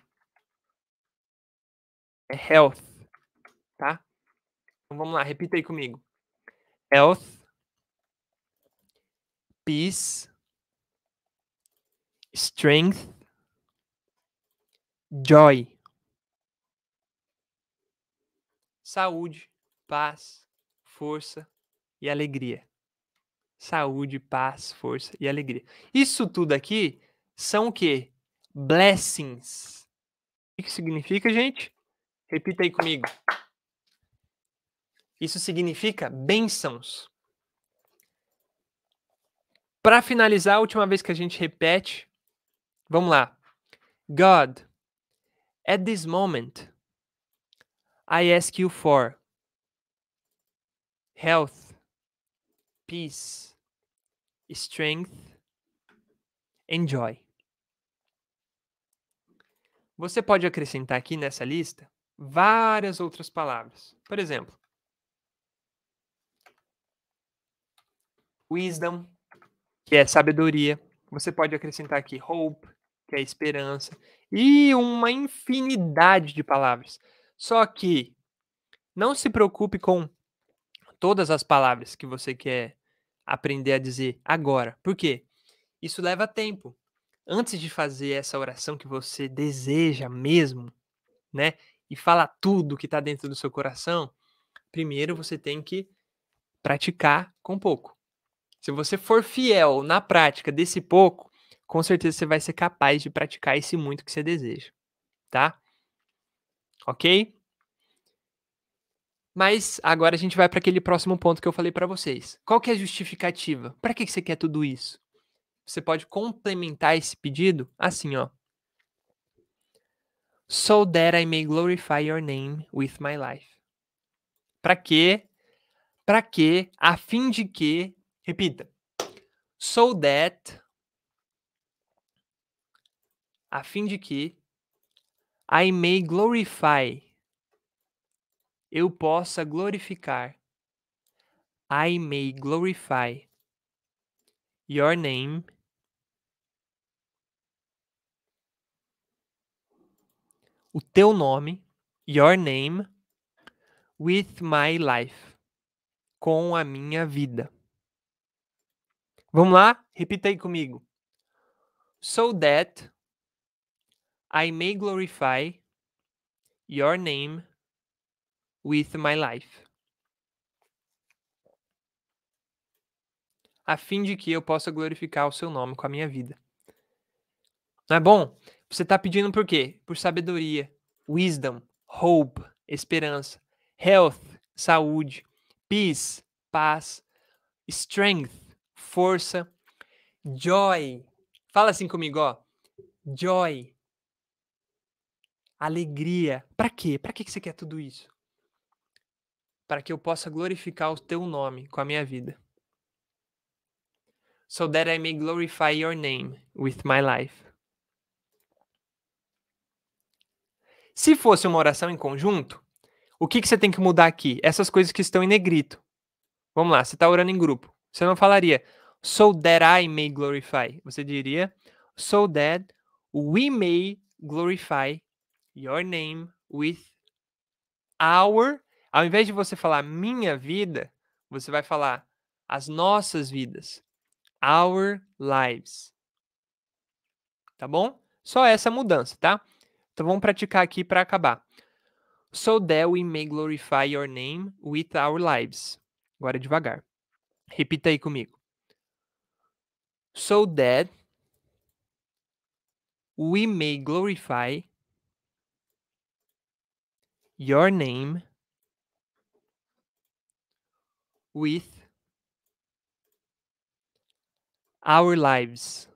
É health, tá? Então vamos lá, repita aí comigo. Health, peace, strength, joy. Saúde, paz, força, e alegria. Saúde, paz, força e alegria. Isso tudo aqui são o quê? Blessings. O que significa, gente? Repita aí comigo. Isso significa bênçãos. Para finalizar, a última vez que a gente repete, vamos lá. God, at this moment, I ask you for health, peace, strength, and joy. Você pode acrescentar aqui nessa lista várias outras palavras. Por exemplo, wisdom, que é sabedoria. Você pode acrescentar aqui hope, que é esperança, e uma infinidade de palavras. Só que não se preocupe com todas as palavras que você quer aprender a dizer agora. Por quê? Isso leva tempo. Antes de fazer essa oração que você deseja mesmo, né? E falar tudo que está dentro do seu coração, primeiro você tem que praticar com pouco. Se você for fiel na prática desse pouco, com certeza você vai ser capaz de praticar esse muito que você deseja, tá? Ok? Mas agora a gente vai para aquele próximo ponto que eu falei para vocês. Qual que é a justificativa? Para que você quer tudo isso? Você pode complementar esse pedido assim, ó. So that I may glorify your name with my life. Para quê? Para quê? A fim de que, repita. So that a fim de que I may glorify eu possa glorificar. I may glorify your name. O teu nome, your name, with my life. Com a minha vida. Vamos lá? Repita aí comigo. So that I may glorify your name with my life. A fim de que eu possa glorificar o seu nome com a minha vida. Não é bom? Você está pedindo por quê? Por sabedoria, wisdom, hope, esperança, health, saúde, peace, paz, strength, força, joy. Fala assim comigo, ó. Joy. Alegria. Para quê? Para que você quer tudo isso? para que eu possa glorificar o teu nome com a minha vida. So that I may glorify your name with my life. Se fosse uma oração em conjunto, o que, que você tem que mudar aqui? Essas coisas que estão em negrito. Vamos lá, você está orando em grupo. Você não falaria so that I may glorify. Você diria so that we may glorify your name with our ao invés de você falar minha vida, você vai falar as nossas vidas. Our lives. Tá bom? Só essa mudança, tá? Então vamos praticar aqui para acabar. So that we may glorify your name with our lives. Agora devagar. Repita aí comigo. So that we may glorify your name with our lives.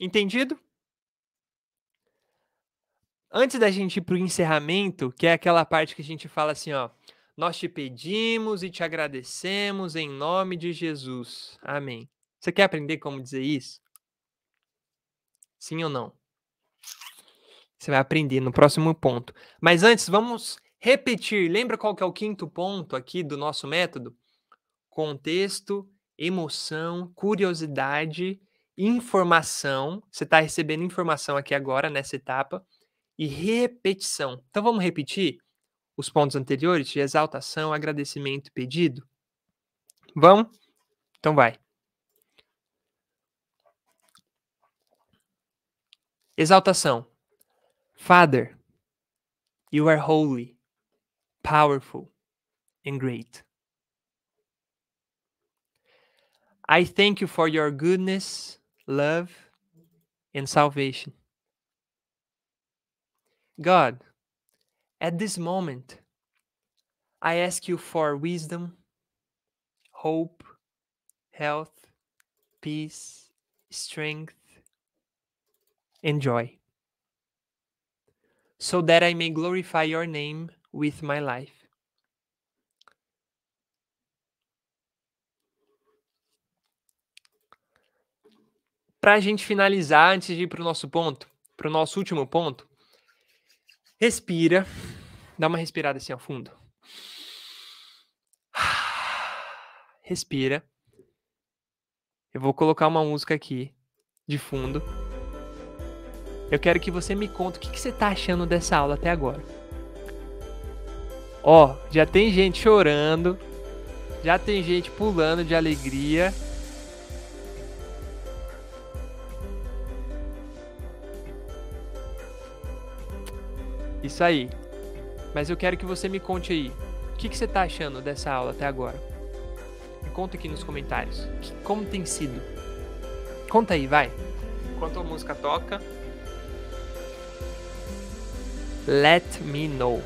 Entendido? Antes da gente ir para o encerramento, que é aquela parte que a gente fala assim, ó. Nós te pedimos e te agradecemos em nome de Jesus. Amém. Você quer aprender como dizer isso? Sim ou não? Você vai aprender no próximo ponto. Mas antes, vamos repetir. Lembra qual que é o quinto ponto aqui do nosso método? Contexto, emoção, curiosidade, informação. Você está recebendo informação aqui agora, nessa etapa. E repetição. Então vamos repetir os pontos anteriores de exaltação, agradecimento e pedido? Vamos? Então vai. Exaltação. Father, you are holy, powerful, and great. I thank you for your goodness, love, and salvation. God, at this moment, I ask you for wisdom, hope, health, peace, strength, and joy. so that I may glorify your name with my life. Para a gente finalizar, antes de ir para o nosso ponto, para o nosso último ponto, respira, dá uma respirada assim ao fundo. Respira. Eu vou colocar uma música aqui de fundo. Eu quero que você me conte o que, que você está achando dessa aula até agora. Ó, já tem gente chorando, já tem gente pulando de alegria. Isso aí. Mas eu quero que você me conte aí. O que, que você está achando dessa aula até agora? Me conta aqui nos comentários. Que, como tem sido? Conta aí, vai. Enquanto a música toca, Let Me Know.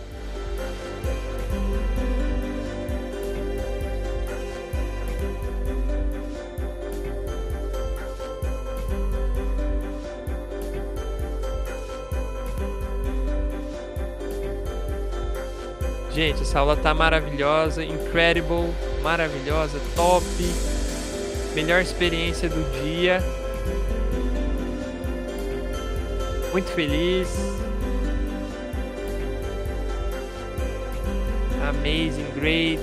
Gente, essa aula tá maravilhosa, incredible, maravilhosa, top. Melhor experiência do dia. Muito feliz. amazing, great,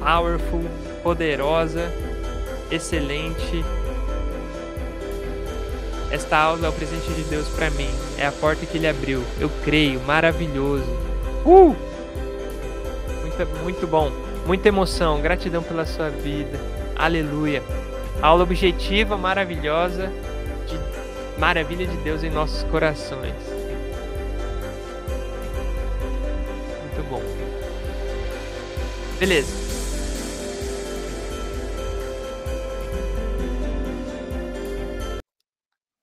powerful, poderosa, excelente. Esta aula é o presente de Deus para mim, é a porta que ele abriu. Eu creio, maravilhoso. Uh! Muito, muito bom, muita emoção, gratidão pela sua vida. Aleluia. Aula objetiva, maravilhosa, de maravilha de Deus em nossos corações. muito bom. Beleza.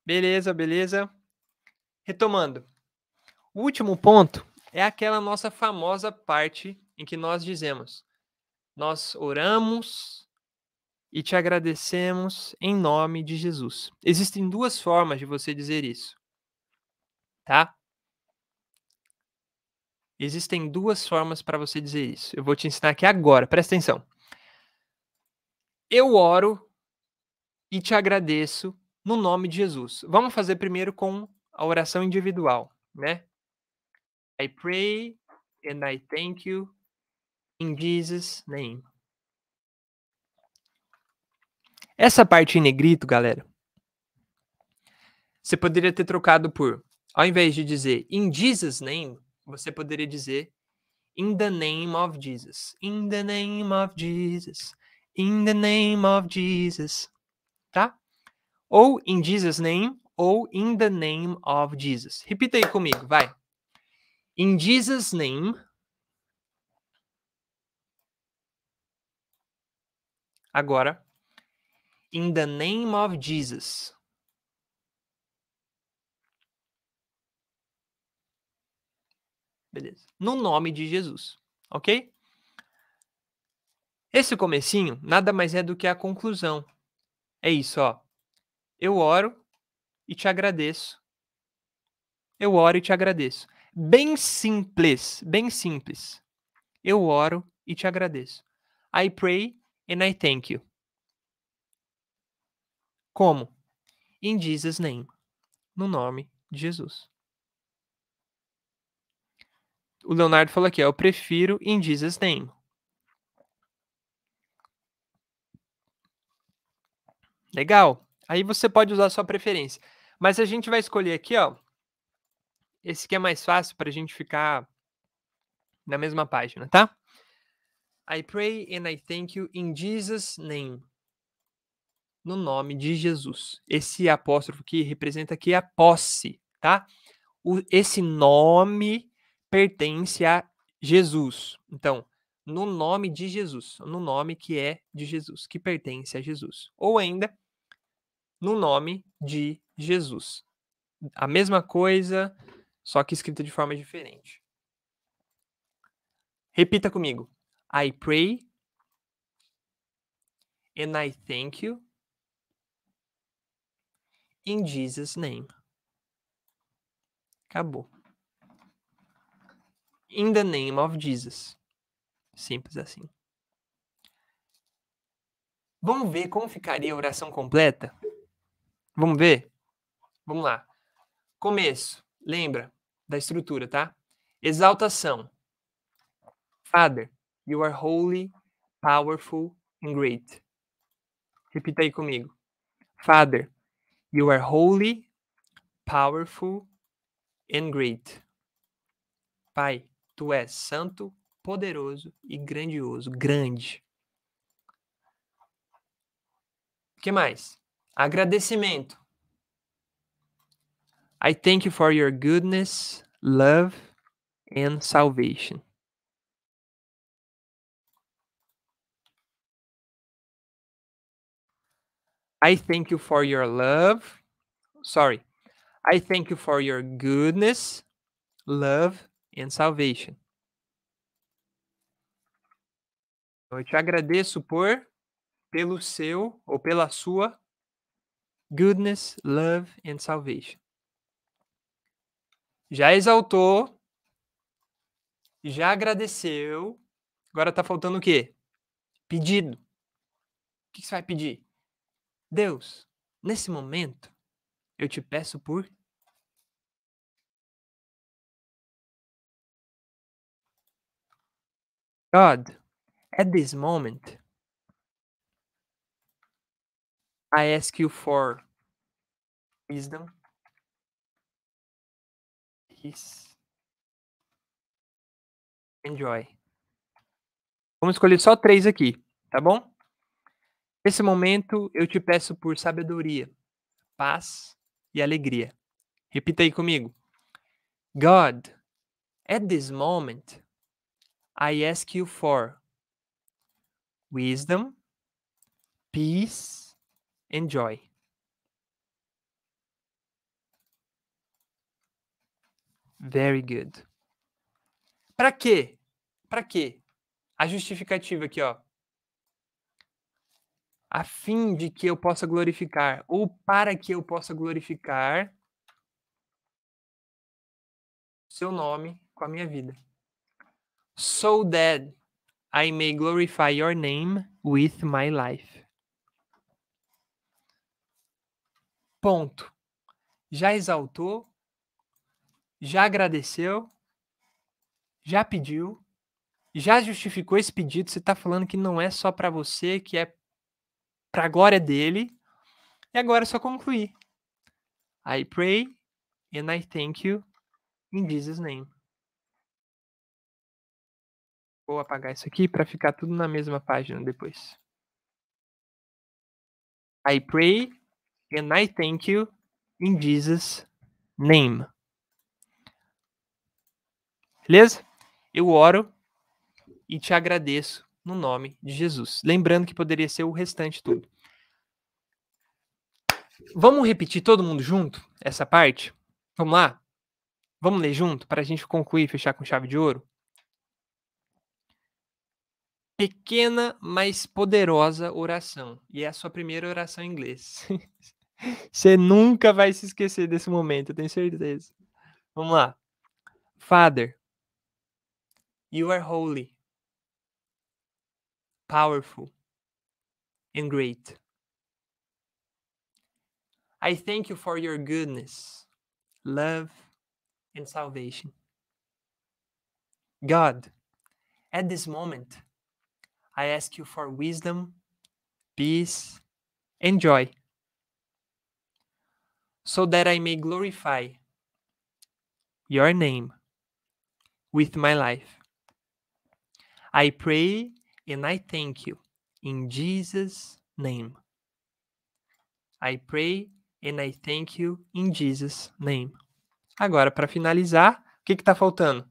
Beleza, beleza. Retomando. O último ponto é aquela nossa famosa parte em que nós dizemos: Nós oramos e te agradecemos em nome de Jesus. Existem duas formas de você dizer isso. Tá? Existem duas formas para você dizer isso. Eu vou te ensinar aqui agora, presta atenção. Eu oro e te agradeço no nome de Jesus. Vamos fazer primeiro com a oração individual, né? I pray and I thank you in Jesus name. Essa parte em negrito, galera, você poderia ter trocado por, ao invés de dizer in Jesus name, você poderia dizer In the name of Jesus. In the name of Jesus. In the name of Jesus. Tá? Ou in Jesus' name, ou in the name of Jesus. Repita aí comigo, vai. In Jesus' name. Agora. In the name of Jesus. Beleza. No nome de Jesus, ok? Esse comecinho nada mais é do que a conclusão. É isso, ó. Eu oro e te agradeço. Eu oro e te agradeço. Bem simples, bem simples. Eu oro e te agradeço. I pray and I thank you. Como? In Jesus name. No nome de Jesus o Leonardo falou aqui, ó, eu prefiro In Jesus Name. Legal. Aí você pode usar sua preferência. Mas a gente vai escolher aqui, ó, esse que é mais fácil para a gente ficar na mesma página, tá? I pray and I thank you in Jesus' name. No nome de Jesus. Esse apóstrofo aqui representa aqui a posse, tá? O, esse nome pertence a Jesus. Então, no nome de Jesus, no nome que é de Jesus, que pertence a Jesus. Ou ainda, no nome de Jesus. A mesma coisa, só que escrita de forma diferente. Repita comigo. I pray and I thank you in Jesus' name. Acabou. In the name of Jesus. Simples assim. Vamos ver como ficaria a oração completa? Vamos ver? Vamos lá. Começo. Lembra da estrutura, tá? Exaltação. Father, you are holy, powerful and great. Repita aí comigo. Father, you are holy, powerful and great. Pai, Tu és santo, poderoso e grandioso, grande. O que mais? Agradecimento. I thank you for your goodness, love and salvation. I thank you for your love. Sorry. I thank you for your goodness, love and salvation. Então, eu te agradeço por pelo seu ou pela sua goodness, love and salvation. Já exaltou, já agradeceu. Agora está faltando o quê? Pedido. O que você vai pedir? Deus, nesse momento, eu te peço por God, at this moment, I ask you for wisdom, peace, and joy. Vamos escolher só três aqui, tá bom? Nesse momento, eu te peço por sabedoria, paz e alegria. Repita aí comigo. God, at this moment, I ask you for wisdom, peace and joy. Very good. Para quê? Para quê? A justificativa aqui, ó. A fim de que eu possa glorificar ou para que eu possa glorificar seu nome com a minha vida so that I may glorify your name with my life. Ponto. Já exaltou? Já agradeceu? Já pediu? Já justificou esse pedido? Você está falando que não é só para você, que é para a glória dele. E agora é só concluir. I pray and I thank you in Jesus' name. Vou apagar isso aqui para ficar tudo na mesma página depois. I pray and I thank you in Jesus name. Beleza? Eu oro e te agradeço no nome de Jesus. Lembrando que poderia ser o restante tudo. Vamos repetir todo mundo junto essa parte? Vamos lá? Vamos ler junto para a gente concluir e fechar com chave de ouro? pequena, mas poderosa oração. E é a sua primeira oração em inglês. Você nunca vai se esquecer desse momento, eu tenho certeza. Vamos lá. Father, you are holy, powerful, and great. I thank you for your goodness, love, and salvation. God, at this moment, I ask you for wisdom, peace, and joy, so that I may glorify your name with my life. I pray and I thank you in Jesus' name. I pray and I thank you in Jesus' name. Agora, para finalizar, o que está faltando?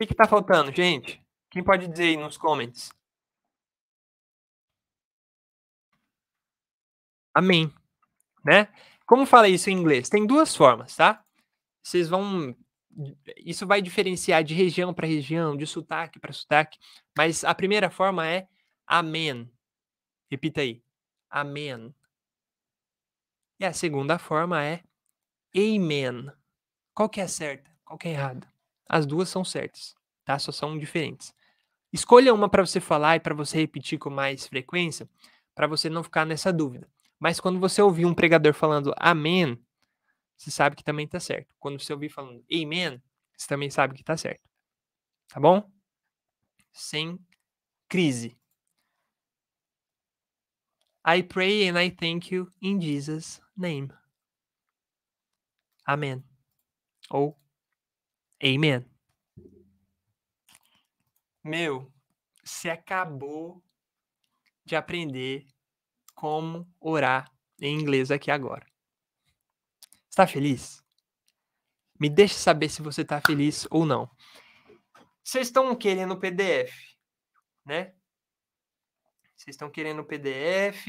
O que está faltando, gente? Quem pode dizer aí nos comments? Amém. Né? Como fala isso em inglês? Tem duas formas, tá? Vocês vão. Isso vai diferenciar de região para região, de sotaque para sotaque, mas a primeira forma é amém. Repita aí. Amém. E a segunda forma é amen. Qual que é certa? Qual que é errada? As duas são certas, tá? Só são diferentes. Escolha uma para você falar e para você repetir com mais frequência, para você não ficar nessa dúvida. Mas quando você ouvir um pregador falando amém, você sabe que também está certo. Quando você ouvir falando amém, você também sabe que está certo. Tá bom? Sem crise. I pray and I thank you in Jesus' name. Amém. Ou Amen meu, você acabou de aprender como orar em inglês aqui agora. Está feliz? Me deixe saber se você está feliz ou não. Vocês estão querendo o PDF, né? Vocês estão querendo o PDF.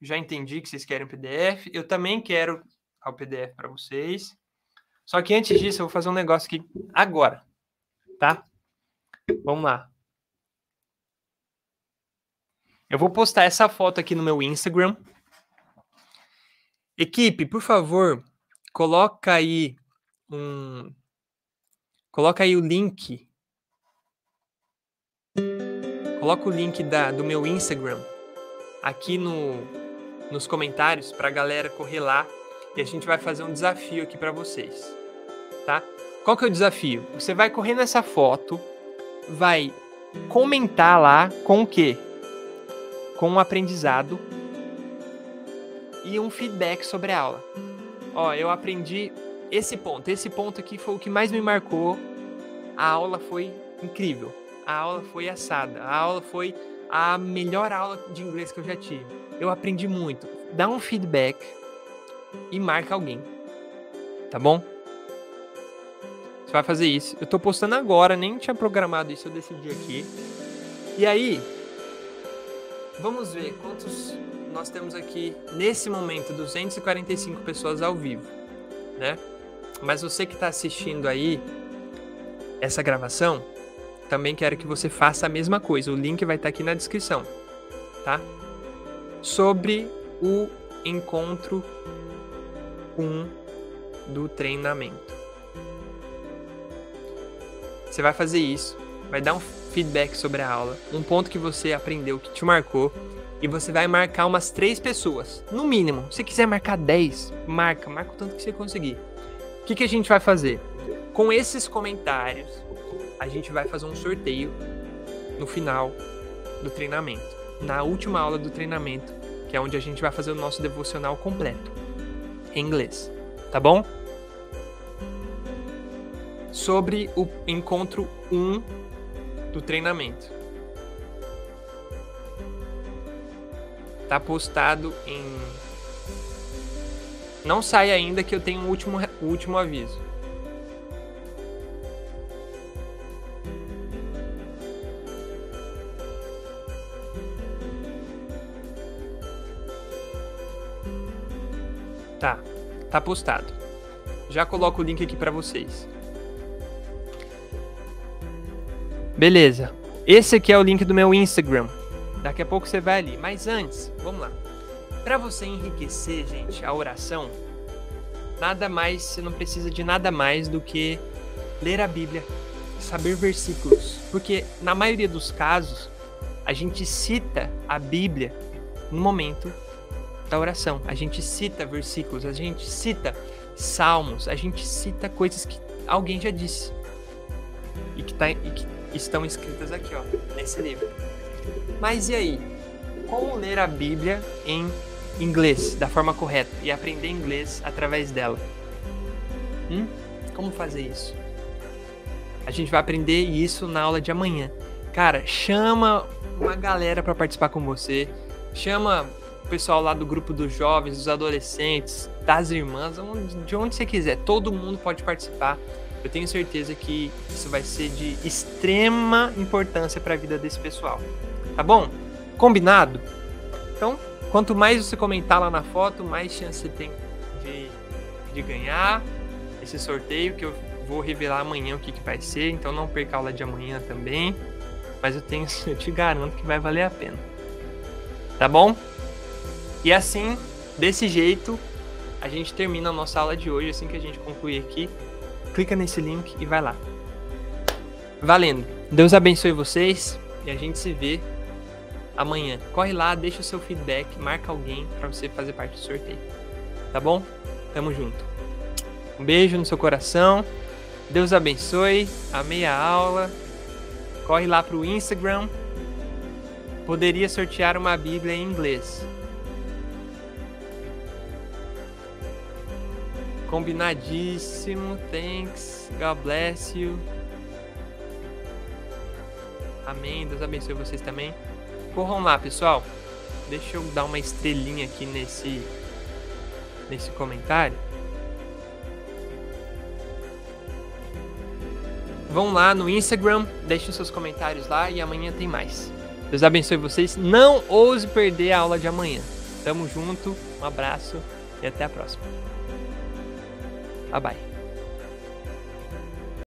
Já entendi que vocês querem o PDF. Eu também quero o PDF para vocês. Só que antes disso, eu vou fazer um negócio aqui agora, tá? Vamos lá. Eu vou postar essa foto aqui no meu Instagram. Equipe, por favor, coloca aí um coloca aí o link. Coloca o link da, do meu Instagram aqui no, nos comentários para a galera correr lá e a gente vai fazer um desafio aqui para vocês, tá? Qual que é o desafio? Você vai correr nessa foto vai comentar lá com o quê? Com um aprendizado e um feedback sobre a aula. Ó, eu aprendi esse ponto. Esse ponto aqui foi o que mais me marcou. A aula foi incrível. A aula foi assada. A aula foi a melhor aula de inglês que eu já tive. Eu aprendi muito. Dá um feedback e marca alguém. Tá bom? vai fazer isso. Eu tô postando agora, nem tinha programado isso, eu decidi aqui. E aí, vamos ver quantos nós temos aqui nesse momento 245 pessoas ao vivo, né? Mas você que está assistindo aí essa gravação, também quero que você faça a mesma coisa. O link vai estar tá aqui na descrição, tá? Sobre o encontro 1 um do treinamento. Você vai fazer isso, vai dar um feedback sobre a aula, um ponto que você aprendeu, que te marcou, e você vai marcar umas três pessoas, no mínimo. Se quiser marcar 10, marca, marca o tanto que você conseguir. O que, que a gente vai fazer? Com esses comentários, a gente vai fazer um sorteio no final do treinamento, na última aula do treinamento, que é onde a gente vai fazer o nosso devocional completo em inglês, tá bom? sobre o encontro 1 do treinamento. Tá postado em. Não sai ainda que eu tenho o um último, um último aviso. Tá, tá postado. Já coloco o link aqui para vocês. Beleza. Esse aqui é o link do meu Instagram. Daqui a pouco você vai ali. Mas antes, vamos lá. Para você enriquecer, gente, a oração, nada mais, você não precisa de nada mais do que ler a Bíblia, saber versículos. Porque na maioria dos casos, a gente cita a Bíblia no momento da oração. A gente cita versículos, a gente cita salmos, a gente cita coisas que alguém já disse e que, tá, e que estão escritas aqui, ó, nesse livro. Mas e aí? Como ler a Bíblia em inglês da forma correta e aprender inglês através dela? Hum? Como fazer isso? A gente vai aprender isso na aula de amanhã. Cara, chama uma galera para participar com você. Chama o pessoal lá do grupo dos jovens, dos adolescentes, das irmãs, de onde você quiser. Todo mundo pode participar eu tenho certeza que isso vai ser de extrema importância para a vida desse pessoal. Tá bom? Combinado? Então, quanto mais você comentar lá na foto, mais chance você tem de, de ganhar esse sorteio que eu vou revelar amanhã o que, que vai ser. Então, não perca a aula de amanhã também. Mas eu tenho, eu te garanto que vai valer a pena. Tá bom? E assim, desse jeito, a gente termina a nossa aula de hoje assim que a gente concluir aqui clica nesse link e vai lá. Valendo. Deus abençoe vocês e a gente se vê amanhã. Corre lá, deixa o seu feedback, marca alguém para você fazer parte do sorteio. Tá bom? Tamo junto. Um beijo no seu coração. Deus abençoe. Amei a aula. Corre lá pro Instagram. Poderia sortear uma Bíblia em inglês. Combinadíssimo. Thanks. God bless you. Amém. Deus abençoe vocês também. Corram lá, pessoal. Deixa eu dar uma estrelinha aqui nesse nesse comentário. Vão lá no Instagram, deixem seus comentários lá e amanhã tem mais. Deus abençoe vocês. Não ouse perder a aula de amanhã. Tamo junto, um abraço e até a próxima. Bye bye.